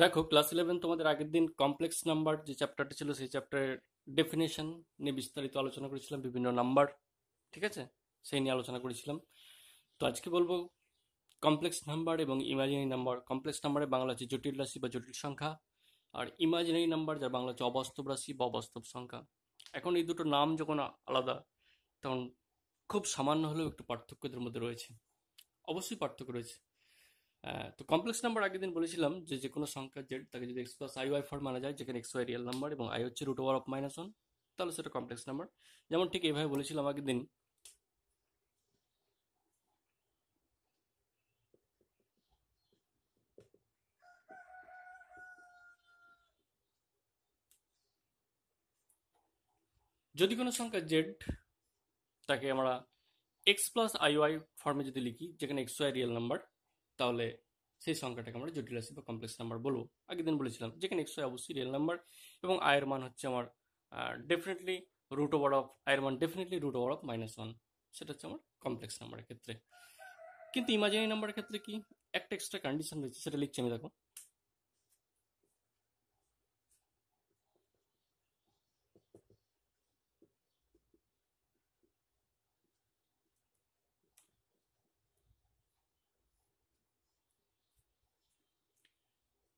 দেখো class eleven তোমাদের আগের দিন কমপ্লেক্স নাম্বার যে চ্যাপ্টারটা ছিল সেই চ্যাপ্টারের ডেফিনেশন নিয়ে বিস্তারিত আলোচনা করেছিলাম বিভিন্ন নাম্বার ঠিক আছে সেই নিয়ে আলোচনা করেছিলাম তো আজকে বলবো কমপ্লেক্স নাম্বার এবং ইমাজিনারি নাম্বার কমপ্লেক্স নাম্বারে বাংলা হচ্ছে জটিল রাশি বা জটিল সংখ্যা আর ইমাজিনারি নাম্বার যা বাংলা হচ্ছে অবাস্তব রাশি বা অবাস্তব সংখ্যা এখন এই দুটো নাম যখন আলাদা তখন খুব সামান্য হলেও একটু পার্থক্য এদের মধ্যে রয়েছে অবশ্যই পার্থক্য রয়েছে তো কমপ্লেক্স নাম্বার আগের দিন বলেছিলাম যে যে কোনো সংখ্যা জেড তাকে যদি x plus I y form মানা যায় যেখানে এক্স ওয়াই রিয়েল নাম্বার এবং আই হচ্ছে root over of minus one তাহলে সেটা কমপ্লেক্স নাম্বার যেমন ঠিক এইভাবে বলেছিলাম আগের দিন যদি কোনো সংখ্যা জেড তাকে আমরা এক্স প্লাস আই ওয়াই ফর্মে যদি লিখি যেখানে এক্স ওয়াই রিয়েল নাম্বার তাহলে সেই সংখ্যাটাকে আমরা জটিল রাশি বা কমপ্লেক্স নাম্বার বলবো আগের দিন বলেছিলাম যেখানে এক্স ওয়াই অবশ্যই রিয়েল নাম্বার এবং আয়ের মান হচ্ছে আমার ডেফিনেটলি রুট ওভার অফ আয়ের মান definitely root over of minus one সেটা হচ্ছে আমার কমপ্লেক্স নাম্বারের ক্ষেত্রে কিন্তু ইমাজিনারি নাম্বারের ক্ষেত্রে কি একটা এক্সট্রা কন্ডিশন রয়েছে সেটা লিখছি আমি দেখো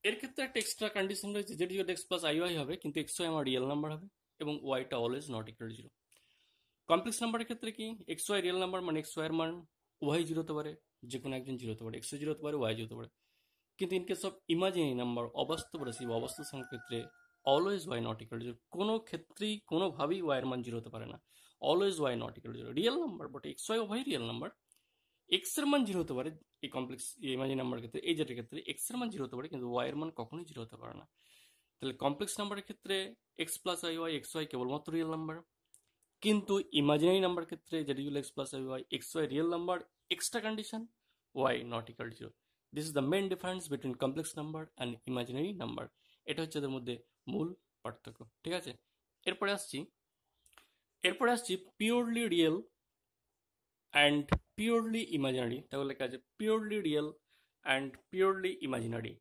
এর ক্ষেত্রে একটা এক্সট্রা কন্ডিশন রয়েছে যেটি এক্স প্লাস আই ওয়াই হবে কিন্তু এক্স ওয়াই আমার রিয়েল নাম্বার হবে এবং ওয়াইটা always not equal zero complex নাম্বারের ক্ষেত্রে কি এক্স ওয়াই রিয়েল নাম্বার মানে এক্স ওয়াইয়ের মান ওয়াই জিরো হতে পারে যে কোনো একজন জিরো হতে পারে এক্স জিরো হতে পারে ওয়াই জিরো হতে পারে কিন্তু in case of imaginary number অবাস্তব রাশি বা অবাস্তব সংখ্যার ক্ষেত্রে always y not equal zero কোনো ক্ষেত্রেই কোনোভাবেই ওয়াইয়ের মান জিরো হতে পারে না always y not equal zero real number but x y y real number x এর মান জিরো হতে পারে এই কমপ্লেক্স ইমাজিন নাম্বারের ক্ষেত্রে এই জেটের ক্ষেত্রে এক্স এর মান জিরো হতে পারে কিন্তু ওয়াই এর মান কখনোই জিরো হতে পারে না তাহলে কমপ্লেক্স নাম্বারের ক্ষেত্রে x plus I y x y কেবলমাত্র রিয়েল নাম্বার কিন্তু ইমাজিনারি নাম্বার ক্ষেত্রে হল x plus I y x y real number extra condition y not equal zero this is the main difference between complex number and imaginary number এটা হচ্ছে এদের মধ্যে মূল পার্থক্য ঠিক আছে এরপরে আসছি এরপরে আসছি purely real and purely imaginary তাহলে লেখা আছে purely real and purely imaginary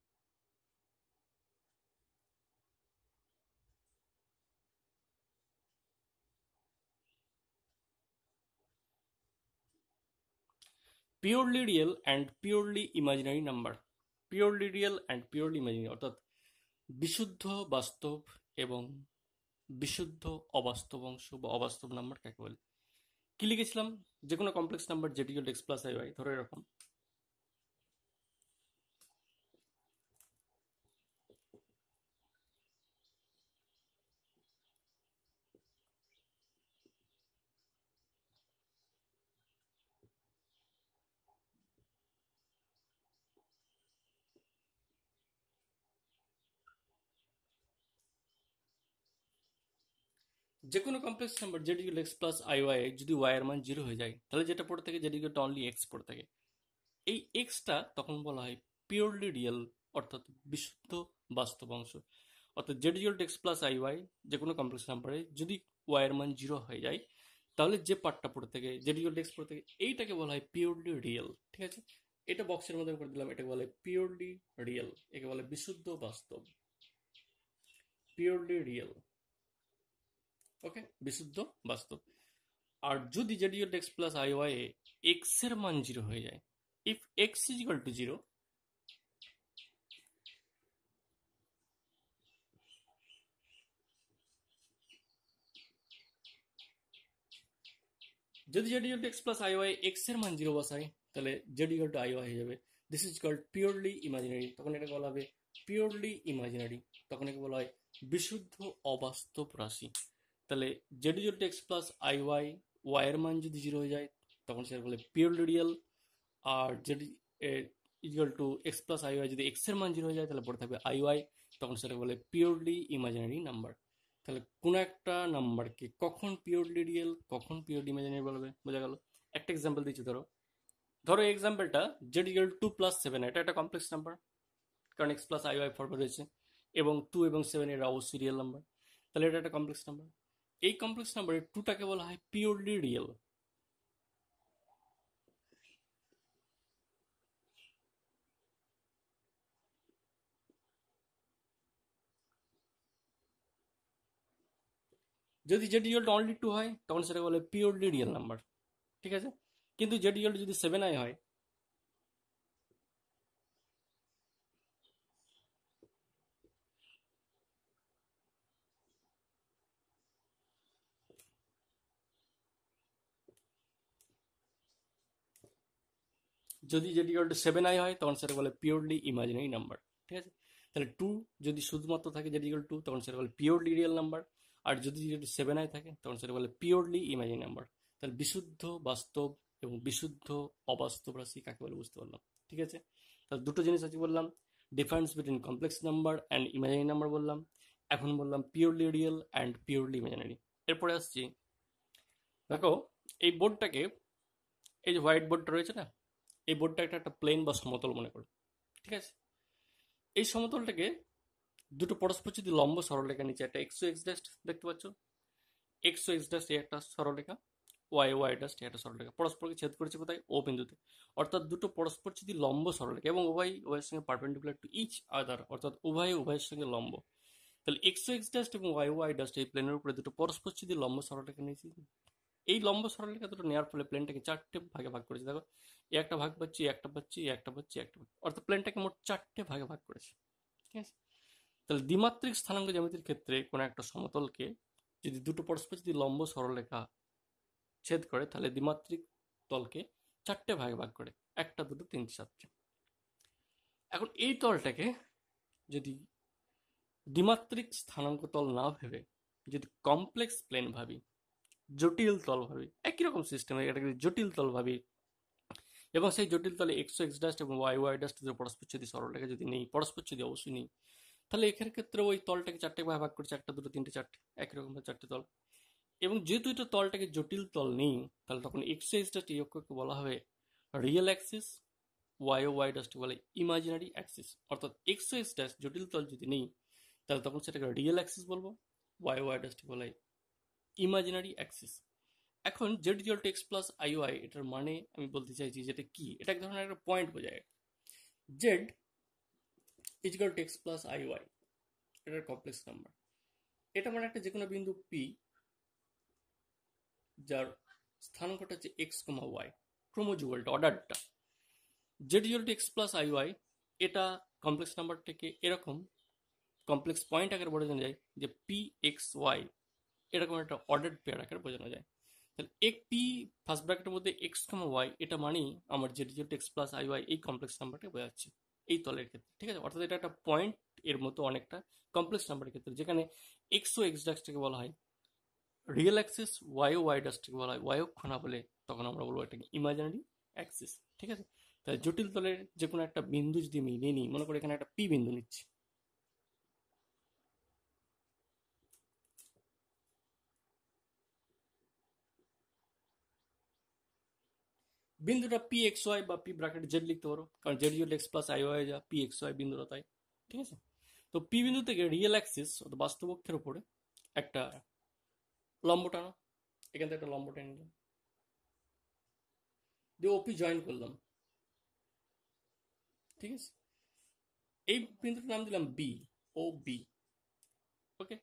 purely real and purely imaginary number purely real and purely imaginary অর্থাৎ বিশুদ্ধ বাস্তব এবং বিশুদ্ধ অবাস্তব অংশ বা অবাস্তব নাম্বার কাকে বলে কি লিখেছিলাম যে কোনো complex number Z equal x plus I y ধরো এরকম যে কোনো complex number Z equal x plus I y যদি ওয়াইয়ের মান জিরো হয়ে যায় তাহলে যেটা পড়ে থাকে জেড ইউলটা অনলি এক্স পড়ে থাকে এই এক্সটা তখন বলা হয় পিওরলি রিয়েল অর্থাৎ বিশুদ্ধ বাস্তব অংশ অর্থাৎ Z equal x plus I Y যে কোনো কমপ্লেক্স নাম্বারে যদি ওয়াইয়ের মান জিরো হয়ে যায় তাহলে যে পার্টটা পড়ে থাকে জেড ইউল এক্স পড়ে থাকে এইটাকে বলা হয় পিওরলি রিয়েল ঠিক আছে এটা বক্সের মধ্যে করে দিলাম এটাকে বলে পিওরলি রিয়েল একে বলে বিশুদ্ধ বাস্তব পিওরলি রিয়েল ওকে বিশুদ্ধ বাস্তব আর যদি Z x plus I y এ এক্স এর মান জিরো হয়ে যায় if x is equal to zero যদি Z x plus I y x এর মান জিরো বসায় তাহলে জেড টু আই ওয়াই হয়ে যাবে this is called purely imaginary তখন এটাকে বলা হবে পিওরলি ইমাজিনারি তখন একে বলা হয় বিশুদ্ধ অবাস্তব রাশি তাহলে জেড জোর এক্স প্লাস আই ওয়াই ওয়াইয়ের মান যদি জিরো হয়ে যায় তখন সেটা বলে পিওর রেডিয়াল আর Z equal to x plus I y যদি এক্সের মান জিরো হয়ে যায় তাহলে পড়ে থাকবে আই ওয়াই তখন সেটা বলে পিওরলি ইমাজিনারি নাম্বার তাহলে কোনো একটা নাম্বারকে কখন পিওরলি রিয়েল কখন পিওরলি ইমাজিনারি বলবে বোঝা গেল একটা এক্সাম্পল দিচ্ছি ধরো ধরো এক্সাম্পলটা Z equal to plus seven এটা একটা কমপ্লেক্স নাম্বার কারণ এক্স প্লাস আই ওয়াই ফর্মে রয়েছে এবং টু এবং সেভেন এর অবশ্যই রিয়েল নাম্বার তাহলে এটা একটা কমপ্লেক্স নাম্বার এই কমপ্লেক্স নাম্বারে টুটাকে বলা হয় পিওরলি রিয়েল। যদি জেড রিজাল্ট অনলি টু হয় তখন সেটাকে বলে পিওরলি রিয়েল নাম্বার ঠিক আছে কিন্তু জেড রিজাল্ট যদি সেভেন আই হয় যদি যেটি সেভেন আই হয় তখন সেটা বলে পিওরলি ইমাজিনারি নাম্বার ঠিক আছে তাহলে টু যদি শুধুমাত্র থাকে যেটি টু তখন সেটা বলে পিওরলি রিয়েল নাম্বার আর যদি যেটি সেভেন আই থাকে তখন সেটা বলে পিওরলি ইমাজিনারি নাম্বার তাহলে বিশুদ্ধ বাস্তব এবং বিশুদ্ধ অবাস্তব রাশি কাকে বলে বুঝতে পারলাম ঠিক আছে তাহলে দুটো জিনিস আছে বললাম difference between complex number and imaginary number বললাম এখন বললাম purely real and purely imaginary এরপরে আসছি দেখো এই বোর্ডটাকে এই যে হোয়াইট বোর্ডটা রয়েছে না এই বোর্ডটাকে একটা প্লেন বা সমতল মনে করো ঠিক আছে এই সমতলটাকে দুটো পরস্পর যদি লম্ব সরলরেখা নিচে একটা এক্সো এক্স ড্যাশ দেখতে পাচ্ছ এক্সো এক্স ড্যাশ এই একটা সরলরেখা ওয়াই ওয়াই ড্যাশ এই একটা সরলরেখা পরস্পরকে ছেদ করেছে কোথায় ও বিন্দুতে অর্থাৎ দুটো পরস্পর যদি লম্ব সরলরেখা এবং উভয় উভয়ের সঙ্গে পারপেন্ডিকুলার টু ইচ আদার অর্থাৎ উভয় উভয়ের সঙ্গে লম্ব তাহলে এক্সো এক্স ড্যাশ এবং ওয়াই ওয়াই ড্যাশ এই প্লেনের উপরে দুটো পরস্পর যদি লম্ব সরলরেখা নিয়েছি এই লম্ব সরলরেখা দুটো নেওয়ার ফলে প্লেনটাকে চারটে ভাগে ভাগ করেছে দেখো একটা ভাগ পাচ্ছি একটা পাচ্ছি একটা পাচ্ছি একটা পাচ্ছি অর্থাৎ প্লেনটাকে মোট চারটে ভাগে ভাগ করেছে ঠিক আছে তাহলে দ্বিমাত্রিক স্থানাঙ্ক জ্যামিতির ক্ষেত্রে কোনো একটা সমতলকে যদি দুটো পরস্পর যদি লম্ব সরলরেখা ছেদ করে তাহলে দ্বিমাত্রিক তলকে চারটে ভাগে ভাগ করে একটা দুটো তিনটে চারটে এখন এই তলটাকে যদি দ্বিমাত্রিক স্থানাঙ্ক তল না ভেবে যদি কমপ্লেক্স প্লেন ভাবি জটিল তল ভাবি একই রকম সিস্টেমে এটাকে জটিল তল ভাবি এবং সেই জটিল তাহলে এক্সো এক্স ডাস্ট এবং ওয়াই ওয়াই ডাস্ট যদি পরস্পরচ্ছেদী সরলরেখা যদি নেই যদি অবশ্যই নেই তাহলে এখানে ক্ষেত্রে ওই তলটাকে চারটে ভাগ ভাগ করে চারটা দুটো তিনটে চারটে একই রকম চারটে তল এবং যেহেতু এটা তলটাকে জটিল তল নেই তাহলে তখন এক্সো এক্স ডাস্ট এই অক্ষকে বলা হবে real axis Y O Y ডাস্টকে বলে ইমাজিনারি অ্যাক্সিস অর্থাৎ এক্সো এক্স ডাস্ট জটিল তল যদি নেই তাহলে তখন সেটাকে রিয়েল অ্যাক্সিস বলবো ওয়াই ওয়াই ডাস্টকে বলে ইমাজিনারি অ্যাক্সিস এখন Z equal to X plus I Y এটার মানে আমি বলতে চাইছি যেটা কি এটা এক ধরনের একটা পয়েন্ট বোঝায় Z equal to X plus I Y এটার কমপ্লেক্স নাম্বার এটা মানে একটা যে কোনো বিন্দু পি যার স্থানাঙ্কটা হচ্ছে এক্স কমা ওয়াই ক্রোমোজুয়ালটা অর্ডারটা Z equal to X plus I Y এটা কমপ্লেক্স নাম্বারটাকে এরকম কমপ্লেক্স পয়েন্ট আকারে বোঝানো যায় যে পি এক্স ওয়াই এরকম একটা অর্ডার পেয়ার আকারে বোঝানো যায় তাহলে একটি ফার্স্ট ব্র্যাকেটের মধ্যে এক্স কমা ওয়াই এটা মানেই আমার Z zero X plus I Y এই কমপ্লেক্স নাম্বারটা বোঝাচ্ছে এই তলের ক্ষেত্রে ঠিক আছে অর্থাৎ এটা একটা পয়েন্ট এর মতো অনেকটা কমপ্লেক্স নাম্বারের ক্ষেত্রে যেখানে এক্স ও এক্স ডাক্সটাকে বলা হয় real axis Y O Y ডাস্টকে বলা হয় ওয়াই ও খোনা বলে তখন আমরা বলবো এটাকে ইমাজিনারি অ্যাক্সিস ঠিক আছে তাহলে জটিল তলের যে কোনো একটা বিন্দু যদি আমি নিয়ে নিই মনে করি এখানে একটা পি বিন্দু নিচ্ছি বিন্দুটা পি এক্স ওয়াই বা পি ব্রাকেট জেড লিখতে পারো কারণ Z equal X plus I Y যা পি এক্স ওয়াই বিন্দুটা তাই ঠিক আছে তো পি বিন্দু থেকে রিয়েল অ্যাক্সিস অর্থাৎ বাস্তব অক্ষের উপরে একটা লম্ব টানো এখান থেকে একটা লম্ব টেনে নিলাম দিয়ে ওপি জয়েন করলাম ঠিক আছে এই বিন্দুটার নাম দিলাম বি ও বি ওকে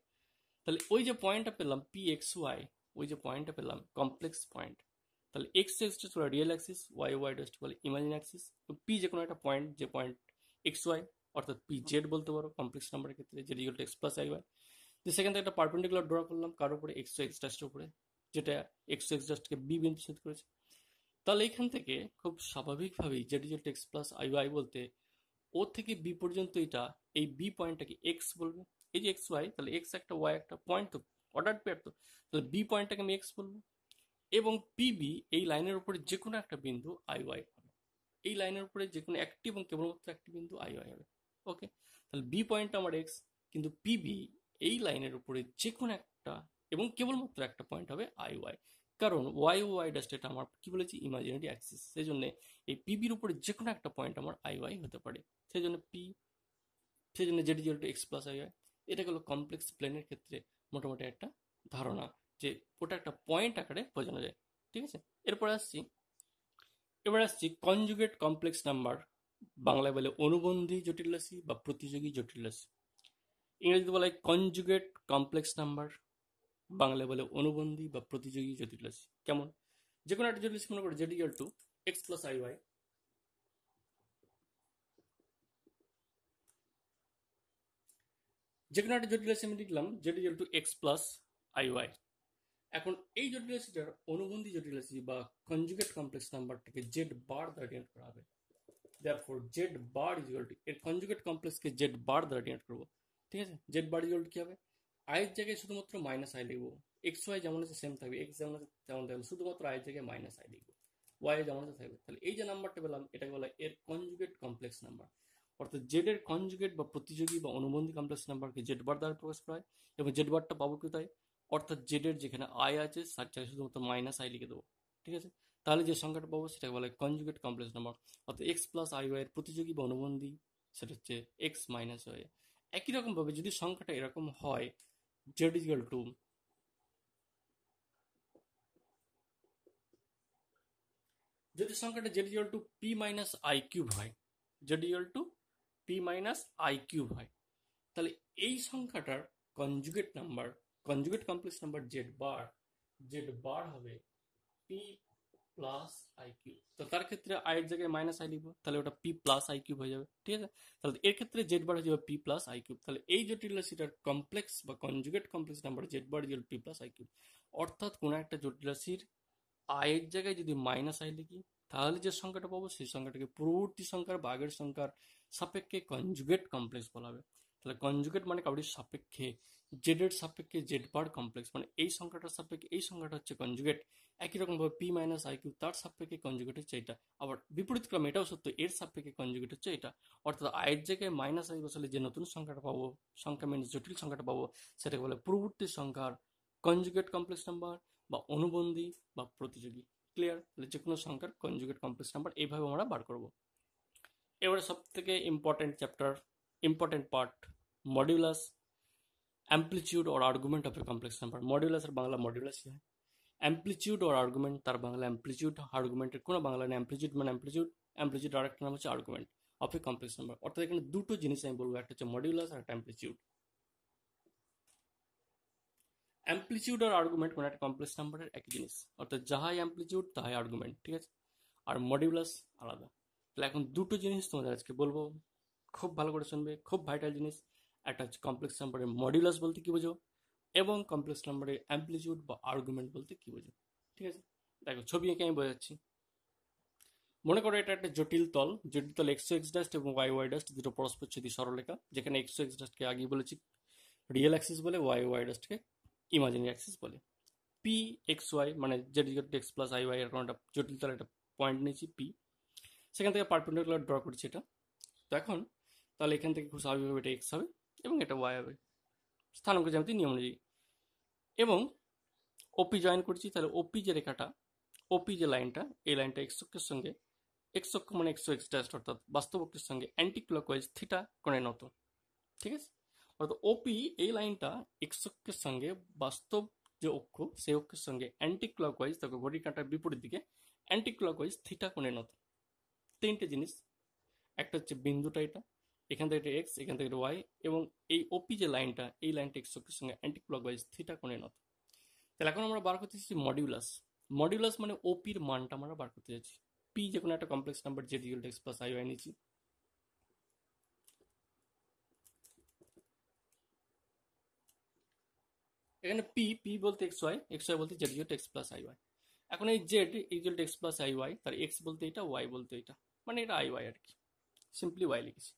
তাহলে ওই যে পয়েন্টটা পেলাম পি এক্স ওয়াই ওই যে পয়েন্টটা পেলাম কমপ্লেক্স পয়েন্ট তাহলে এক্স এক্সিস হলো real axis Y Y dash বলে ইমাজিন অ্যাক্সিস তো পি যে কোনো একটা পয়েন্ট যে পয়েন্ট এক্স ওয়াই অর্থাৎ পি জেড বলতে পারো কমপ্লেক্স নাম্বারের ক্ষেত্রে যে real X plus I Y তো সেখান থেকে একটা পারপেন্ডিকুলার ড্র করলাম কারোর উপরে এক্স এক্স ডাস্টের উপরে যেটা এক্স এক্স ডাস্টকে বি বিন্দু ছেদ করেছে তাহলে এখান থেকে খুব স্বাভাবিকভাবেই যে real X plus I Y বলতে ও থেকে বি পর্যন্ত এটা এই বি পয়েন্টটাকে এক্স বলবে এই যে এক্স ওয়াই তাহলে এক্স একটা ওয়াই একটা পয়েন্ট তো অর্ডার পেয়ার তো তাহলে বি পয়েন্টটাকে আমি এক্স বলবো এবং পিবি এই লাইনের উপরে যে কোনো একটা বিন্দু আই ওয়াই হবে এই লাইনের উপরে যে কোনো একটি এবং কেবলমাত্র একটি বিন্দু আই ওয়াই হবে ওকে তাহলে বি পয়েন্ট আমার এক্স কিন্তু পিবি এই লাইনের উপরে যে কোনো একটা এবং কেবলমাত্র একটা পয়েন্ট হবে আই ওয়াই কারণ ওয়াই ওয়াই ডাস্টেটা আমার কি বলেছি ইমাজিনারি অ্যাক্সিস সেই জন্য এই পিবির উপরে যে কোনো একটা পয়েন্ট আমার আই ওয়াই হতে পারে সেই জন্য পি সেই জন্য Z zero to x plus I Y এটা হলো কমপ্লেক্স প্লেনের ক্ষেত্রে মোটামুটি একটা ধারণা যে ওটা একটা পয়েন্ট আকারে বোঝানো যায় ঠিক আছে এরপর আসছি এবার আসছি কনজুগেট কমপ্লেক্স নাম্বার বাংলায় বলে অনুবন্ধী জটিল রাশি বা প্রতিযোগী জটিল রাশি ইংরেজিতে বলা হয় কনজুগেট কমপ্লেক্স নাম্বার বাংলায় বলে অনুবন্ধী বা প্রতিযোগী জটিল রাশি কেমন যে কোনো একটা জটিল রাশি মনে করো Z equal to x plus I Y যে কোনো একটা জটিল রাশি আমি লিখলাম Z equal to x plus I Y এখন এই জটিলাসিটার অনুবন্ধী জটিলাসি বা কনজুগেট কমপ্লেক্স নাম্বারটাকে জেড বার দ্বারা ডিনোট করা হবে therefore Z bar is equal to এর কনজুগেট কমপ্লেক্সকে জেড বার দ্বারা ডিনোট করবো ঠিক আছে Z bar is equal to কি হবে আয়ের জায়গায় শুধুমাত্র মাইনাস আই লিখবো এক্স ওয়াই যেমন আছে সেম থাকবে এক্স যেমন আছে তেমন থাকবে শুধুমাত্র আয়ের জায়গায় মাইনাস আই লিখবো ওয়াই যেমন আছে থাকবে তাহলে এই যে নাম্বারটা পেলাম এটাকে বলা এর কনজুগেট কমপ্লেক্স নাম্বার অর্থাৎ জেডের কনজুগেট বা প্রতিযোগী বা অনুবন্ধী কমপ্লেক্স নাম্বারকে জেড বার দ্বারা প্রকাশ করা হয় এবং জেড বারটা পাবো কোথায় অর্থাৎ জেডের যেখানে আই আছে তার শুধুমাত্র মাইনাস আই লিখে দেবো ঠিক আছে তাহলে যে সংখ্যাটা পাবো সেটাকে বলা হয় কনজুগেট কমপ্লেক্স নাম্বার অর্থাৎ এক্স প্লাস আই এর প্রতিযোগী বা অনুবন্ধী সেটা হচ্ছে এক্স মাইনাস ওয়াই একই রকমভাবে যদি সংখ্যাটা এরকম হয় জেড ইজিক্যাল টু যদি সংখ্যাটা Z to P minus I cube হয় Z to P minus I cube হয় তাহলে এই সংখ্যাটার conjugate number conjugate complex number Z bar Z bar হবে পি প্লাস আই কিউ তো তার ক্ষেত্রে আই এর জায়গায় মাইনাস আই লিখবো তাহলে ওটা পি প্লাস আই কিউব হয়ে যাবে ঠিক আছে তাহলে এর ক্ষেত্রে জেড বার হয়ে যাবে পি প্লাস আই কিউব তাহলে এই জটিল রাশিটার কমপ্লেক্স বা conjugate complex number Z bar equal P plus I cube অর্থাৎ কোনো একটা জটিল রাশির আয়ের জায়গায় যদি মাইনাস আই লিখি তাহলে যে সংখ্যাটা পাবো সেই সংখ্যাটাকে পূর্ববর্তী সংখ্যার বা সংখ্যার সাপেক্ষে কনজুগেট কমপ্লেক্স বলা হবে তাহলে কনজুগেট মানে কাউরির সাপেক্ষে জেড এর সাপেক্ষে জেড বার কমপ্লেক্স মানে এই সংখ্যাটার সাপেক্ষে এই সংখ্যাটা হচ্ছে কনজুগেট একই রকমভাবে পি মাইনাস আই কিউ তার সাপেক্ষে কনজুগেট হচ্ছে এটা আবার বিপরীত ক্রমে এটাও সত্য এর সাপেক্ষে কনজুগেট হচ্ছে এটা অর্থাৎ আয়ের জায়গায় মাইনাস আই বসালে যে নতুন সংখ্যাটা পাবো সংখ্যা মিনিস জটিল সংখ্যাটা পাবো সেটাকে বলে প্রবর্তী সংখ্যার কনজুগেট কমপ্লেক্স নাম্বার বা অনুবন্ধী বা প্রতিযোগী ক্লিয়ার তাহলে যে কোনো সংখ্যার কনজুগেট কমপ্লেক্স নাম্বার এইভাবে আমরা বার করব এবারে সব থেকে important chapter important part modulus amplitude or argument of a complex number modulus আর বাংলা মডিউলাস কি হয় অ্যাম্পলিটিউড আর আর্গুমেন্ট তার বাংলা অ্যাম্পলিটিউড আর্গুমেন্টের কোনো বাংলা নেই অ্যাম্পলিটিউড মানে অ্যাম্পলিটিউড অ্যাম্পলিটিউড আর একটা নাম হচ্ছে argument of a complex number অর্থাৎ এখানে দুটো জিনিস আমি বলবো একটা হচ্ছে মডিউলাস আর একটা অ্যাম্পলিটিউড অ্যাম্পলিটিউড আর আর্গুমেন্ট মানে একটা কমপ্লেক্স নাম্বারের একই জিনিস অর্থাৎ যাহাই অ্যামপ্লিচিউড তাহাই আর্গুমেন্ট ঠিক আছে আর মডিউলাস আলাদা তাহলে এখন দুটো জিনিস তোমাদের আজকে বলবো খুব ভালো করে শুনবে খুব ভাইটাল জিনিস একটা হচ্ছে কমপ্লেক্স নাম্বারের মডিউলাস বলতে কি বোঝো এবং কমপ্লেক্স নাম্বারের অ্যাম্পলিটিউড বা আর্গুমেন্ট বলতে কি বোঝো ঠিক আছে দেখো ছবি এঁকে আমি বোঝাচ্ছি মনে করো এটা একটা জটিল তল জটিল তল এক্সো এক্স ডাস্ট এবং ওয়াই ওয়াই ডাস্ট দুটো পরস্পর ছবি সরলেখা যেখানে এক্সো এক্স ডাস্টকে আগে বলেছি রিয়েল অ্যাক্সিস বলে ওয়াই ওয়াই ডাস্টকে ইমাজিনারি অ্যাক্সিস বলে পি এক্স ওয়াই মানে Z X plus I Y এরকম একটা জটিল তল একটা পয়েন্ট নিয়েছি পি সেখান থেকে পারপেন্ডিকুলার ড্র করছি এটা তো এখন তাহলে এখান থেকে খুব স্বাভাবিকভাবে এটা এক্স হবে এবং এটা ওয়াই হবে স্থানাঙ্ক জ্যামিতির নিয়ম অনুযায়ী এবং ওপি জয়েন করছি তাহলে ওপি যে রেখাটা ওপি যে লাইনটা এই লাইনটা এক্স অক্ষের সঙ্গে এক্স অক্ষ মানে একশো এক্স ড্যাশ অর্থাৎ বাস্তব অক্ষের সঙ্গে অ্যান্টি ক্লকওয়াইজ থিটা কোণের নত ঠিক আছে অর্থাৎ ওপি এই লাইনটা এক্স অক্ষের সঙ্গে বাস্তব যে অক্ষ সেই অক্ষের সঙ্গে অ্যান্টি ক্লকওয়াইজ তাকে ঘড়ি কাঁটার বিপরীত দিকে অ্যান্টি ক্লকওয়াইজ থিটা কোণের নত তিনটে জিনিস একটা হচ্ছে বিন্দুটা এটা এখান থেকে এটা এক্স এখান থেকে এটা ওয়াই এবং এই ওপি যে লাইনটা এই লাইনটা এক্স অক্ষের সঙ্গে অ্যান্টি ওয়াইজ থিটা কোণে নত তাহলে এখন আমরা বার করতে চাইছি মডিউলাস মডিউলাস মানে ওপির মানটা আমরা বার করতে যাচ্ছি পি যে কোনো একটা complex number Z equal x plus I Y নিয়েছি এখানে পি পি বলতে এক্স ওয়াই এক্স ওয়াই বলতে Z equal x plus I Y এখন এই Z equal to x plus I Y তার এক্স বলতে এটা ওয়াই বলতে এটা মানে এটা আই ওয়াই আর কি সিম্পলি ওয়াই লিখেছি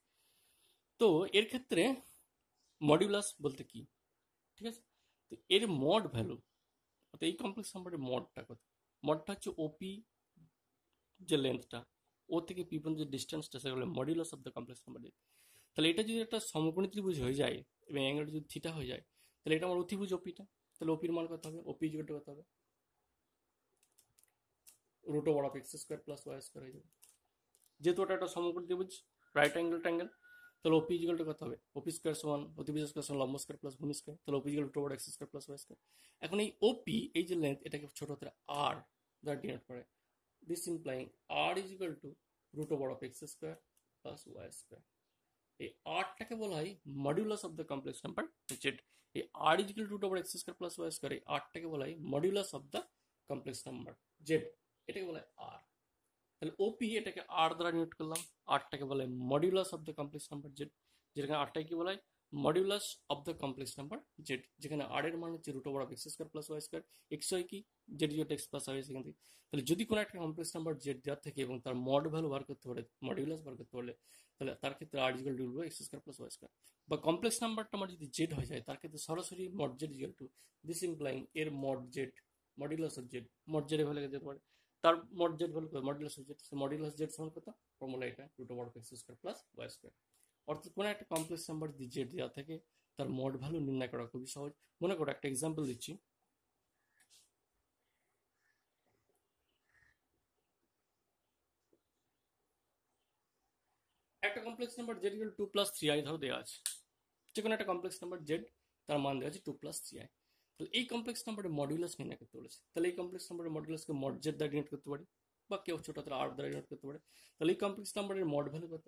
তো এর ক্ষেত্রে মডিউলাস বলতে কি ঠিক আছে তো এর মড ভ্যালু অর্থাৎ এই কমপ্লেক্স নাম্বারের মডটা কত মডটা হচ্ছে ওপি যে লেন্থটা ও থেকে পি পর্যন্ত যে ডিস্টেন্সটা সেগুলো modulus of the complex number তাহলে এটা যদি একটা সমকোণী ত্রিভুজ হয়ে যায় এবং অ্যাঙ্গেলটা যদি থিটা হয়ে যায় তাহলে এটা আমার অতিভুজ ওপিটা তাহলে ওপির মান কত হবে ওপি জিরোটা কত হবে root over of X square plus Y square হয়ে যাবে যেহেতু ওটা একটা সমকোণ ত্রিভুজ রাইট অ্যাঙ্গেল ট্যাঙ্গেল তাহলে ওপি ইজিকালটা কত হবে ওপি স্কোয়ার সমান অতিভুজ স্কোয়ার সমান লম্ব স্কোয়ার প্লাস ভূমি স্কোয়ার তাহলে OP equal to X square plus Y square এখন এই ওপি এই যে লেন্থ এটাকে ছোট হাতের আর দ্বারা ডিনোট করে this implying R equal to root over of X square plus Y square এই আরটাকে বলা হয় modulus of the complex number Z এই R equal root over X square plus Y square এই আরটাকে বলা হয় modulus of the complex number Z এটাকে বলা হয় আর তাহলে ওপি এটাকে আর দ্বারা নিউট করলাম আরটাকে বলে modulus of the complex number Z যেখানে আরটাকে কি বলা হয় modulus of the complex number Z যেখানে আর এর মান হচ্ছে root over of X square plus Y square X Y কি Z Z X plus Y সেখান থেকে তাহলে যদি কোনো একটা কমপ্লেক্স নাম্বার জেড দেওয়ার থাকে এবং তার মড ভ্যালু বার করতে পারে মডিউলাস বার করতে হলে তাহলে তার ক্ষেত্রে R equal to X square plus Y square বা কমপ্লেক্স নাম্বারটা আমার যদি জেড হয়ে যায় তার ক্ষেত্রে সরাসরি mod Z equal to this implying এর mod Z modulus of Z mod Z value যেতে পারে তার মড জেড ভ্যালু কত মডুলাস জেড মডুলাস জেড সমান কত ফর্মুলা এটা root over X square plus Y square অর্থাৎ কোনো একটা কমপ্লেক্স নাম্বার দিয়ে জেড দেওয়া থাকে তার মড ভ্যালু নির্ণয় করা খুবই সহজ মনে করো একটা এক্সাম্পল দিচ্ছি একটা complex number Z two plus three I ধরো দেওয়া আছে যে কোনো একটা কমপ্লেক্স নাম্বার জেড তার মান দেওয়া আছে টু প্লাস থ্রি আই তাহলে এই কমপ্লেক্স নাম্বারে মডিউলাস নির্ণয় করতে বলেছে তাহলে এই কমপ্লেক্স নাম্বারে মডিউলাসকে মর্জের দ্বারা ডিনোট করতে পারি বা কেউ ছোট তাহলে আর দ্বারা ডিনোট করতে পারে তাহলে এই কমপ্লেক্স নাম্বারের মড ভ্যালু কত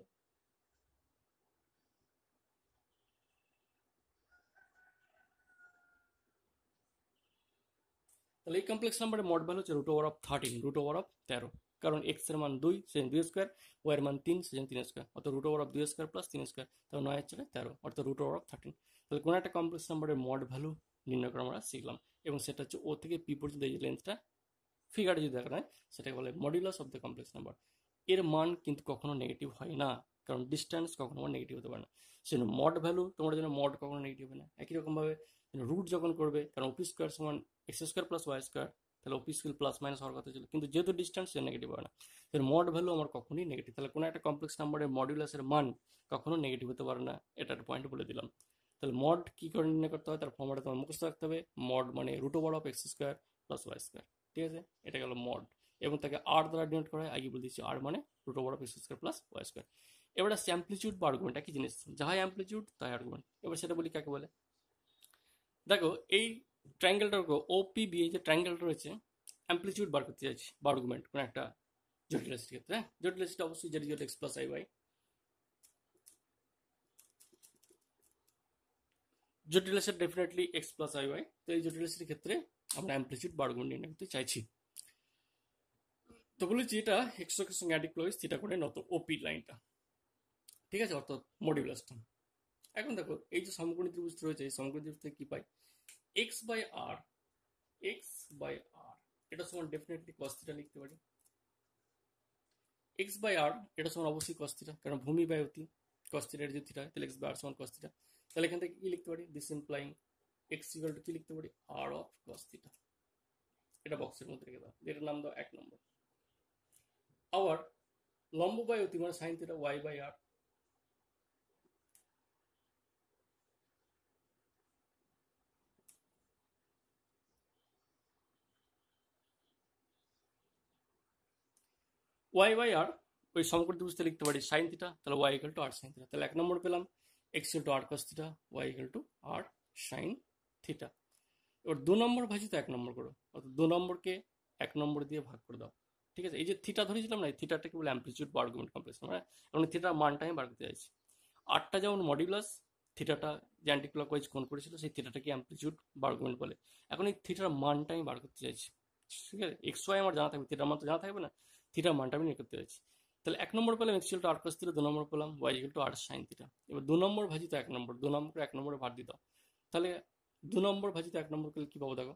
তাহলে এই কমপ্লেক্স নাম্বারের মড ভ্যালু হচ্ছে root over of thirteen root over of তেরো কারণ এক্স এর মান দুই সেজন্য দুই স্কোয়ার ওয়াই এর মান তিন সেজন্য তিন স্কোয়ার অর্থাৎ রুট ওভার অফ দুই স্কোয়ার প্লাস তিন স্কোয়ার তাহলে নয় চারে তেরো অর্থাৎ রুট ওভার অফ থার্টিন তাহলে কোনো একটা কমপ্লেক্স নাম্বারের মড ভ্যালু নির্ণয় করা আমরা শিখলাম এবং সেটা হচ্ছে ও থেকে পি পর্যন্ত এই লেন্থটা ফিগারে যদি দেখা যায় সেটাকে বলে modulus of the complex number এর মান কিন্তু কখনো নেগেটিভ হয় না কারণ ডিস্ট্যান্স কখনো আমার নেগেটিভ হতে পারে না সেজন্য মড ভ্যালু তোমার জন্য মড কখনো নেগেটিভ হবে না একই রকমভাবে রুট যখন করবে কারণ ওপি স্কোয়ার সমান X square plus Y square তাহলে ওপি স্কুল প্লাস মাইনাস হওয়ার কথা ছিল কিন্তু যেহেতু ডিস্ট্যান্স সে নেগেটিভ হয় না সেই মড ভ্যালু আমার কখনোই নেগেটিভ তাহলে কোনো একটা কমপ্লেক্স নাম্বারের মডিউলাসের মান কখনো নেগেটিভ হতে পারে না এটার পয়েন্ট বলে দিলাম তাহলে মড কী করে নির্ণয় করতে হয় তার ফর্মটা তোমার মুখস্থ রাখতে হবে মড মানে রুটো বড় of X square plus Y square ঠিক আছে এটা গেল মড এবং তাকে আর দ্বারা ডিনোট করা হয় আগে বলে দিচ্ছি আর মানে রুটো বড় of X square plus Y square এবার আসছে অ্যাম্পলিচিউড বা আর্গুমেন্ট একই জিনিস যা হয় অ্যাম্পলিচিউড তাই আর্গুমেন্ট এবার সেটা বলি কাকে বলে দেখো এই ট্রায়াঙ্গেলটার ওপি বি যে ট্রায়াঙ্গেলটা রয়েছে অ্যাম্পলিচিউড বার করতে চাইছি বা আর্গুমেন্ট কোনো একটা জটিল ক্ষেত্রে হ্যাঁ অবশ্যই Z Z X plus I Y জটিলেশন definitely X plus I Y তো এই জটিলেশনের ক্ষেত্রে আমরা অ্যাম্পলিচিউড বারগুণ নির্ণয় করতে চাইছি তো বলেছি এটা হেক্সকের সঙ্গে অ্যাডিক্লোয়েস থিটা করে নত ওপি লাইনটা ঠিক আছে অর্থাৎ মডিউলাসটা এখন দেখো এই যে সমকোণী ত্রিভুজ রয়েছে এই সমকোণী ত্রিভুজ থেকে কি পাই X by R X by R এটা সমান ডেফিনেটলি কস্তিটা লিখতে পারি এক্স বাই আর এটা সমান অবশ্যই কস্তিটা কারণ ভূমি বায়ুতি কস্তিটা যদি থিটা তাহলে এক্স বাই আর সমান কস্তিটা তাহলে এখান থেকে কি লিখতে পারি this implying X equal to কি লিখতে পারি আর অফ কস থিটা এটা বক্সের মধ্যে রেখে দাও এটার নাম দাও এক নম্বর আবার লম্ব বাই অতি মানে sine theta Y by R Y by R ওই সমকর দিবসতে লিখতে পারি সাইন থিটা তাহলে Y equal to R sine theta তাহলে এক নম্বর পেলাম X into R cos theta Y equal to R sine theta এবার দু নম্বর ভাজিত এক নম্বর করো অর্থাৎ দু নম্বরকে এক নম্বর দিয়ে ভাগ করে দাও ঠিক আছে এই যে থিটা ধরেছিলাম না এই থিটাটাকে বলে অ্যাম্পলিচিউড বা আর্গুমেন্ট কমপ্লেক্স মানে এবং থিটার মানটা আমি বার করতে চাইছি আটটা যেমন মডিউলাস থিটাটা জ্যান্টিক অ্যান্টি ক্লকওয়াইজ কোন করেছিল সেই থিটাটাকে অ্যাম্পলিচিউড বা আর্গুমেন্ট বলে এখন এই থিটার মানটা আমি বার করতে চাইছি ঠিক আছে এক্স ওয়াই আমার জানা থাকবে থিটার মান তো জানা থাকবে না থিটার মানটা আমি নিয়ে করতে চাইছি তাহলে এক নম্বর পেলাম এক্সিকাল টু আট প্লাস থিটা দু নম্বর পেলাম ওয়াই ইকুয়াল টু আট সাইন থিটা এবার দু নম্বর ভাজিত এক নম্বর দু নম্বর এক নম্বরে ভাগ দিত তাহলে দু নম্বর ভাজিত এক নম্বর করলে কী পাবো দেখো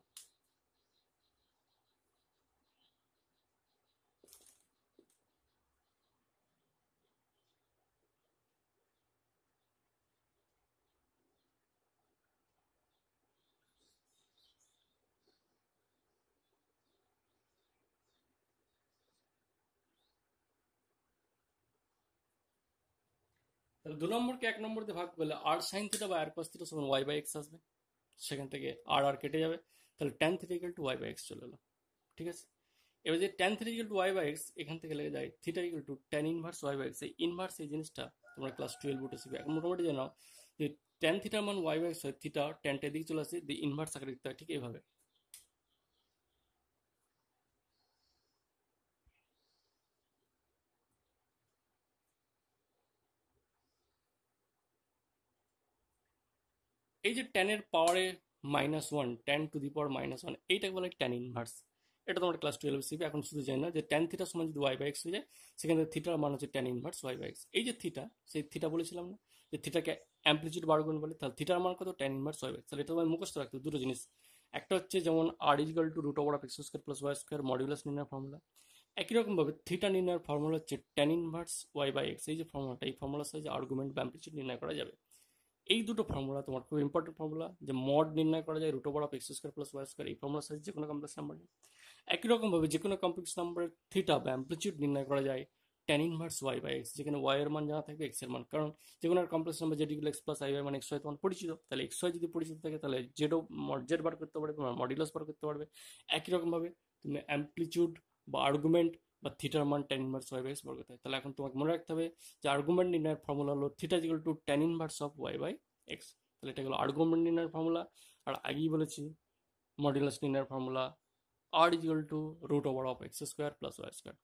তাহলে দু নম্বরকে এক নম্বর দিয়ে ভাগ করলে আর সাইন থিটা বা আর কস থিটা সমান ওয়াই বাই এক্স আসবে সেখান থেকে আর আর কেটে যাবে তাহলে tan theta equal to Y by X চলে এলো ঠিক আছে এবার যে tan theta equal to Y by X এখান থেকে লেগে যায় theta equal to tan inverse Y by X এই ইনভার্স এই জিনিসটা তোমরা ক্লাস টুয়েলভ উঠে শিখবে এখন মোটামুটি জানাও যে ট্যান থিটা মান ওয়াই বাই এক্স হয় থিটা ট্যানটা এদিকে চলে আসে দি ইনভার্স আকারে দিতে হয় ঠিক এইভাবে এই যে টেনের পাওয়ারে minus one tan to the power minus one এইটাকে বলে টেন ইনভার্স এটা তোমার ক্লাস টুয়েলভ শিখবে এখন শুধু জানি না যে টেন থিটার সমান যদি ওয়াই বাই এক্স হয়ে যায় সেখান থেকে থিটার মান হচ্ছে tan inverse Y by X এই যে থিটা সেই থিটা বলেছিলাম না যে থিটাকে অ্যাম্পলিচিউড বার বলে তাহলে থিটার মান কত টেন ইনভার্স ওয়াই বাই তাহলে এটা তোমার মুখস্থ রাখতে দুটো জিনিস একটা হচ্ছে যেমন R equal to root over of X square plus Y square modulus নির্ণয় ফর্মুলা একই রকমভাবে থিটা নির্ণয়ের ফর্মুলা হচ্ছে tan inverse Y by X এই যে ফর্মুলাটা এই ফর্মুলার সাহায্যে আর্গুমেন্ট বা অ্যাম্পলিচিউড নির্ণয় করা যাবে এই দুটো ফর্মুলা তোমার খুব ইম্পর্টেন্ট ফর্মুলা যে মড নির্ণয় করা যায় root over of X square plus Y square এই ফর্মুলার সাহায্যে যে কোনো কমপ্লেক্স নাম্বার একই রকমভাবে যে কোনো কমপ্লেক্স নাম্বারের থিটা বা অ্যাম্প্লিচিউড নির্ণয় করা যায় tan inverse Y by X যেখানে ওয়াইয়ের মান জানা থাকবে এক্সের মান কারণ যে কোনো কমপ্লেক্স নাম্বার যেটিগুলো এক্স প্লাস আই মানে এক্স ওয়াই তোমার পরিচিত তাহলে এক্স ওয়াই যদি পরিচিত থাকে তাহলে জেডও জেড বার করতে পারবে তোমার মডিউলাস বার করতে পারবে একই রকমভাবে তুমি অ্যাম্প্লিচিউড বা আর্গুমেন্ট বা থিটার মান ট্যান ইনভার্স ওয়াই বাই বর্গ থাকে তাহলে এখন তোমাকে মনে রাখতে হবে যে আর্গুমেন্ট নির্ণয়ের ফর্মুলা হলো theta equal to tan inverse of Y by X তাহলে এটা হলো আর্গুমেন্ট নির্ণয়ের ফর্মুলা আর আগেই বলেছি মডিউলাস নির্ণয়ের formula R equal to root over of X square plus Y square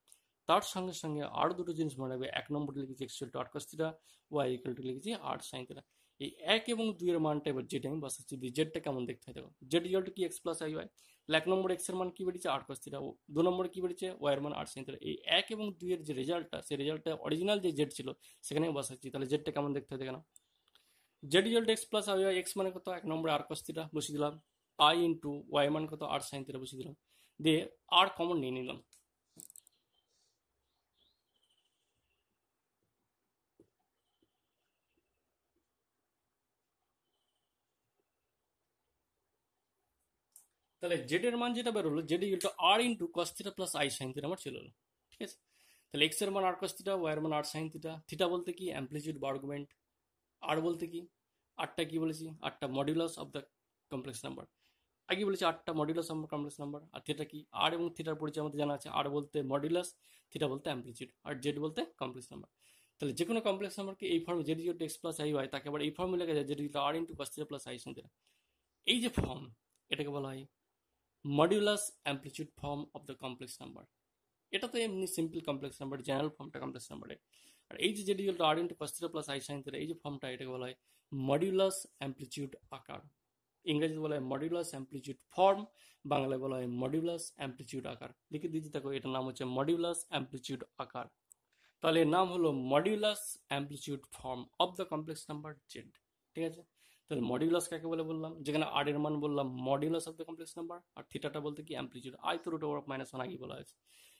তার সঙ্গে সঙ্গে আর দুটো জিনিস মনে রাখবে এক নম্বরটি লিখেছি এক্স টু আট কস্তিটা ওয়াই ইকুয়াল টু লিখেছি আট সাইন থিটা এই এক এবং দুই এর মানটা এবার যেটা আমি বসাচ্ছি জেডটা কেমন দেখতে হয় দেখো জেড ইকুয়াল টু কি এক্স প্লাস আই ওয়াই এক নম্বর এক্সের মান কী বেড়েছে আট কস থিটা দু নম্বরে কী বেড়েছে ওয়াইয়ের মান আট সাইন এই এক এবং দুইয়ের যে রেজাল্টটা সেই রেজাল্টটা অরিজিনাল যে জেড ছিল সেখানে বসাচ্ছি তাহলে জেডটা কেমন দেখতে হবে কেন z result x plus i x মানে কত এক নম্বরে আট কস থিটা বসিয়ে দিলাম আই ইন্টু ওয়াই মান কত আট সাইন থিটা বসিয়ে দিলাম দিয়ে আর কমন নিয়ে নিলাম তাহলে জেড এর মান যেটা বেরোলো z equal to r into cos theta plus i sine theta আমার চলে এলো ঠিক আছে তাহলে এক্স এর মান আর কস থিটা ওয়াই এর মান আর সাইন থিটা থিটা বলতে কি অ্যাম্পলিচিউড বা আর্গুমেন্ট আর বলতে কি আটটা কি বলেছি আটটা modulus of the complex number আগে বলেছি আটটা মডিউলাস অফ কমপ্লেক্স নাম্বার আর থিটা কি আর এবং থিটার পরিচয় আমাদের জানা আছে আর বলতে মডিউলাস থিটা বলতে অ্যাম্পলিচিউড আর জেড বলতে কমপ্লেক্স নাম্বার তাহলে যে কোনো কমপ্লেক্স নাম্বারকে এই ফর্মে জেড ইউ এক্স প্লাস আই হয় তাকে আবার এই ফর্মে লেখা যায় জেড ইউ r into cos theta plus i sine theta এই যে ফর্ম এটাকে বলা হয় modulus amplitude form of the complex number এটা তো এমনি সিম্পল কমপ্লেক্স নাম্বার জেনারেল ফর্মটা কমপ্লেক্স নাম্বারে আর এই যে যেটি হলো আইডেন্টি পাঁচ theta plus i sine theta এই যে ফর্মটা এটাকে বলা হয় মডিউলাস অ্যাম্পলিচিউড আকার ইংরেজিতে বলা হয় মডিউলাস অ্যাম্পলিচিউড ফর্ম বাংলায় বলা হয় মডিউলাস অ্যাম্পলিচিউড আকার লিখে দিচ্ছি দেখো এটার নাম হচ্ছে মডিউলাস অ্যাম্পলিচিউড আকার তাহলে নাম হলো modulus amplitude form of the complex number z ঠিক আছে তাহলে মডিউলাস কাকে বলে বললাম যেখানে আর এর মান বললাম modulus of the complex number আর থিটাটা বলতে কি অ্যাম্পলিচিউড আই তো root over of minus one আগে বলা হয়েছে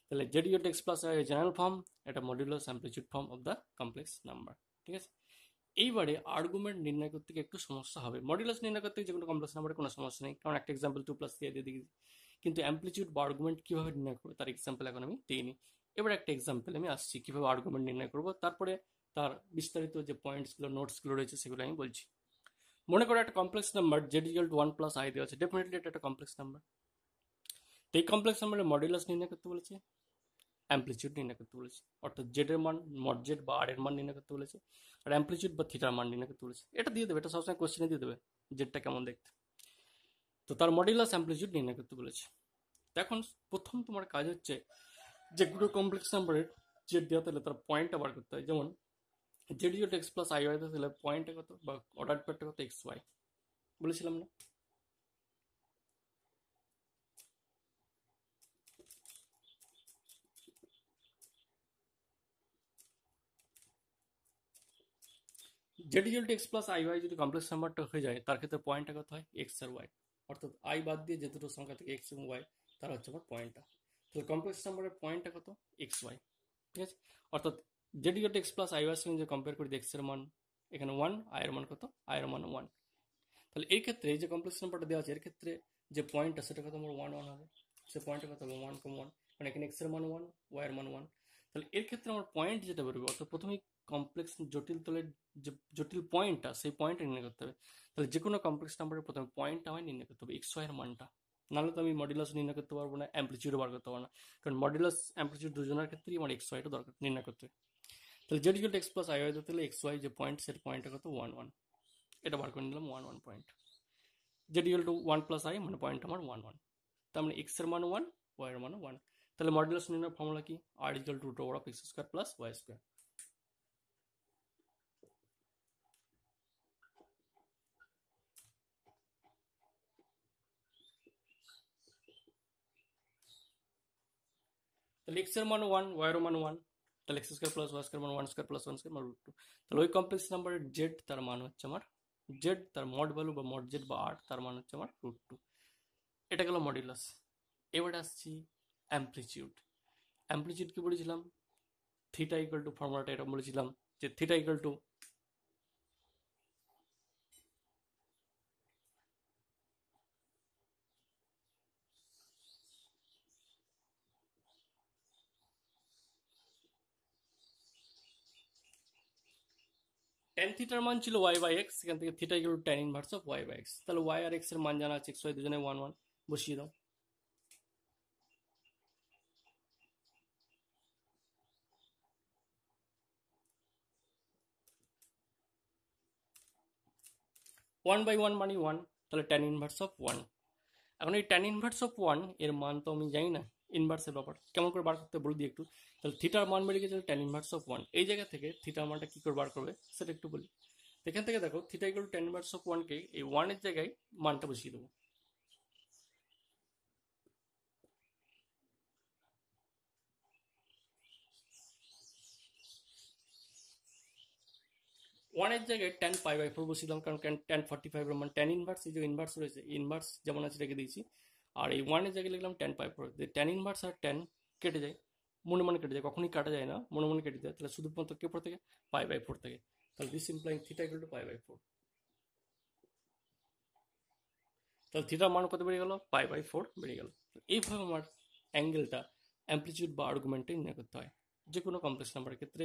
তাহলে জেডিও টেক্স প্লাস জেনারেল ফর্ম এটা modulus amplitude form of the complex number ঠিক আছে এইবারে আর্গুমেন্ট নির্ণয় করতে গিয়ে একটু সমস্যা হবে মডিউলাস নির্ণয় করতে যে কোনো কমপ্লেক্স নাম্বারে কোনো সমস্যা নেই কারণ একটা এক্সাম্পল টু প্লাস দিয়ে দিয়ে কিন্তু অ্যাম্পলিচিউড বা আর্গুমেন্ট কীভাবে নির্ণয় করবে তার এক্সাম্পল এখন আমি দিইনি এবার একটা এক্সাম্পল আমি আসছি কীভাবে আর্গুমেন্ট নির্ণয় করবো তারপরে তার বিস্তারিত যে পয়েন্টসগুলো নোটসগুলো রয়েছে সেগুলো আমি বলছি মনে করো একটা complex number z equal to one plus i দেওয়া আছে ডেফিনেটলি এটা একটা কমপ্লেক্স নাম্বার তো এই কমপ্লেক্স নাম্বারের মডিউলাস নির্ণয় করতে বলেছে অ্যাম্পলিচিউড নির্ণয় করতে বলেছে অর্থাৎ জেডের মান মড জেড বা আর এর মান নির্ণয় করতে বলেছে আর অ্যাম্পলিচিউড বা থিটার মান নির্ণয় করতে বলেছে এটা দিয়ে দেবে এটা সবসময় কোশ্চেনে দিয়ে দেবে জেডটা কেমন দেখতে তো তার মডিউলাস অ্যাম্পলিচিউড নির্ণয় করতে বলেছে এখন প্রথম তোমার কাজ হচ্ছে যে গ্রুপ কমপ্লেক্স নাম্বারের জেড দেওয়া তাহলে তার পয়েন্টটা বার করতে হয় যেমন জেডিও এক্স প্লাস আই ওয়াই তাহলে পয়েন্টটা কত বা অর্ডার পেয়ারটা কত এক্স ওয়াই বলেছিলাম না z equal to x plus I y যদি কমপ্লেক্স নাম্বারটা হয়ে যায় তার ক্ষেত্রে পয়েন্টটা কত হয় এক্স আর ওয়াই অর্থাৎ আই বাদ দিয়ে যে দুটো সংখ্যা থেকে এক্স এবং ওয়াই তার হচ্ছে আমার পয়েন্টটা তাহলে কমপ্লেক্স নাম্বারের পয়েন্টটা কত এক্স ওয়াই ঠিক আছে অর্থাৎ জেডিও এক্স প্লাস আইওয়ার সঙ্গে কম্পেয়ার করি এক্সের মান এখানে ওয়ান আয়ের মান কত আয়ের মান ওয়ান তাহলে এই ক্ষেত্রে এই যে কমপ্লেক্স নাম্বারটা দেওয়া আছে এর ক্ষেত্রে যে পয়েন্টটা সেটা কত আমার ওয়ান ওয়ান হবে সে পয়েন্টটা কত হবে ওয়ান কম ওয়ান মানে এখানে এক্সের মান ওয়ান ওয়াইয়ের মান ওয়ান তাহলে এর ক্ষেত্রে আমার পয়েন্ট যেটা বেরোবে অর্থাৎ প্রথমে কমপ্লেক্স জটিল তলের যে জটিল পয়েন্টটা সেই পয়েন্টটা নির্ণয় করতে হবে তাহলে যে কোনো কমপ্লেক্স নাম্বারের প্রথমে পয়েন্টটা আমায় নির্ণয় করতে হবে এক্স ওয়াইয়ের মানটা নাহলে তো আমি মডিউলাস নির্ণয় করতে পারবো না অ্যাম্পলিচিউডও বার করতে পারবো না কারণ মডিলাস অ্যাম্পলিচিউড দুজনের ক্ষেত্রেই আমার এক্স ওয়াইটা দরকার নির্ণয় করতে হবে z = x + iy তাহলে xy যে পয়েন্ট সেট পয়েন্ট কত 1 1 এটা বার করে নিলাম 1 1 পয়েন্ট z = 1 + i মানে পয়েন্ট আমাদের 1 1 তাহলে x এর মান 1 y এর মান 1 তাহলে মডুলাস নির্ণয়ের ফর্মুলা কি r = √x² + y² x এর মান 1 y এর মান 1 তাহলে x square plus Y square মানে one square plus one square মানে রুট টু তাহলে ওই কমপ্লেক্স নাম্বারের জেড তার মান হচ্ছে আমার জেড তার মড ভ্যালু বা মড জেড বা আর তার মান হচ্ছে আমার রুট টু এটা গেল মডিউলাস এবার আসছি অ্যামপ্লিচিউড অ্যাম্প্লিচিউড কি বলেছিলাম থিটা ইকাল টু ফর্মুলাটা এটা বলেছিলাম যে থিটা ইকাল টু tan θ এর মান ছিল y/x এখান থেকে θ = tan ইনভার্স অফ y/x তাহলে y আর x এর মান জানা আছে 1 1 বসিয়ে দাও 1/1 মানে 1 তাহলে tan ইনভার্স অফ 1 এখন এই tan ইনভার্স অফ 1 এর মান তো আমি জানি না ইনভার্সের ব্যাপার কেমন করে বার করতে বলে দিই একটু তাহলে থিটার মান বেড়ে গেছে টেন ইনভার্স অফ ওয়ান এই জায়গা থেকে থিটার মানটা কী করে বার করবে সেটা একটু বলি এখান থেকে দেখো theta equal tan inverse of ওয়ানকে এই ওয়ানের জায়গায় মানটা বসিয়ে দেবো ওয়ানের জায়গায় টেন ফাইভ বাই ফোর বসিয়ে দিলাম কারণ টেন ফর্টি ফাইভ মান টেন ইনভার্স এই যে ইনভার্স রয়েছে ইনভার্স যেমন আছে রেখে দিয়েছি আর এই ওয়ানের জায়গায় লিখলাম টেন পাই ফোর যদি টেন ইনভার্স আর টেন কেটে যায় মনে মনে কেটে যায় কখনই কাটা যায় না মনে মনে কেটে যায় তাহলে শুধুমাত্র কে পড়ে থেকে পাই বাই ফোর থেকে তাহলে this implying theta equal to pi by four তাহলে থিটার মান কত বেড়ে গেল পাই বাই ফোর বেড়ে গেল এইভাবে আমার অ্যাঙ্গেলটা অ্যাম্পলিচিউড বা আর্গুমেন্টে নির্ণয় করতে হয় যে কোনো কমপ্লেক্স নাম্বারের ক্ষেত্রে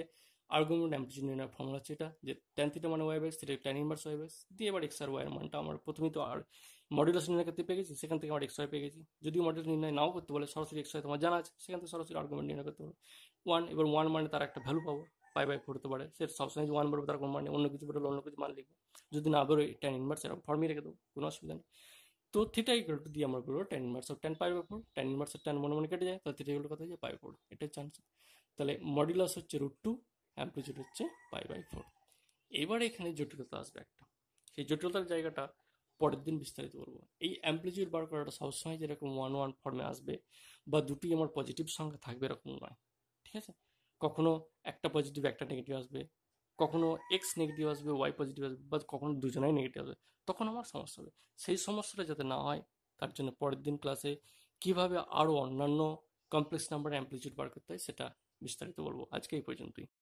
আর্গুমেন্ট অ্যাম্পলিটিউড নির্ণয় ফর্মুলা হচ্ছে এটা যে টেন থিটা মানে y base theta tan inverse y base দিয়ে এবার এক্স আর ওয়াই মানটা আমার প্রথমে তো আর মডিউলাস নির্ণয় করতে পেয়ে গেছি সেখান থেকে আমার এক্স ওয়াই পেয়ে গেছি যদি মডিউলাস নির্ণয় নাও করতে বলে সরাসরি এক্স ওয়াই তোমার জানা আছে সেখান থেকে সরাসরি আর্গুমেন্ট নির্ণয় করতে পারো ওয়ান এবার ওয়ান মানে তার একটা ভ্যালু পাবো পাই বাই হতে পারে সে সবসময় যে ওয়ান বলবো তার কোনো মানে অন্য কিছু বেরোলে অন্য কিছু মান লিখবো যদি না বেরোয় টেন ইনভার্স এরকম ফর্মে রেখে দেবো কোনো অসুবিধা নেই তো থিটা ইকুয়াল টু দিয়ে আমরা বলবো tan inverse of tan pi by four tan inverse of tan মনে মনে কেটে যায় তাহলে থিটা ইকুয়াল কথা হয়ে যায় পাই ফোর এটাই চান্স তাহলে মডিউলাস হচ্ছে রুট টু অ্যাম্পলিচিউড হচ্ছে পাই বাই ফোর এবার এখানে জটিলতা আসবে একটা সেই জটিলতার জায়গাটা পরের দিন বিস্তারিত করবো এই অ্যাম্পলিচিউড বার করাটা সবসময় যেরকম ওয়ান ওয়ান ফর্মে আসবে বা দুটি আমার পজিটিভ সংখ্যা থাকবে এরকম নয় ঠিক আছে কখনো একটা পজিটিভ একটা নেগেটিভ আসবে কখনো এক্স নেগেটিভ আসবে ওয়াই পজিটিভ আসবে বা কখনো দুজনাই নেগেটিভ আসবে তখন আমার সমস্যা হবে সেই সমস্যাটা যাতে না হয় তার জন্য পরের দিন ক্লাসে কিভাবে আরও অন্যান্য কমপ্লেক্স নাম্বার অ্যাম্পলিচিউড বার করতে হয় সেটা বিস্তারিত বলবো আজকে এই পর্যন্তই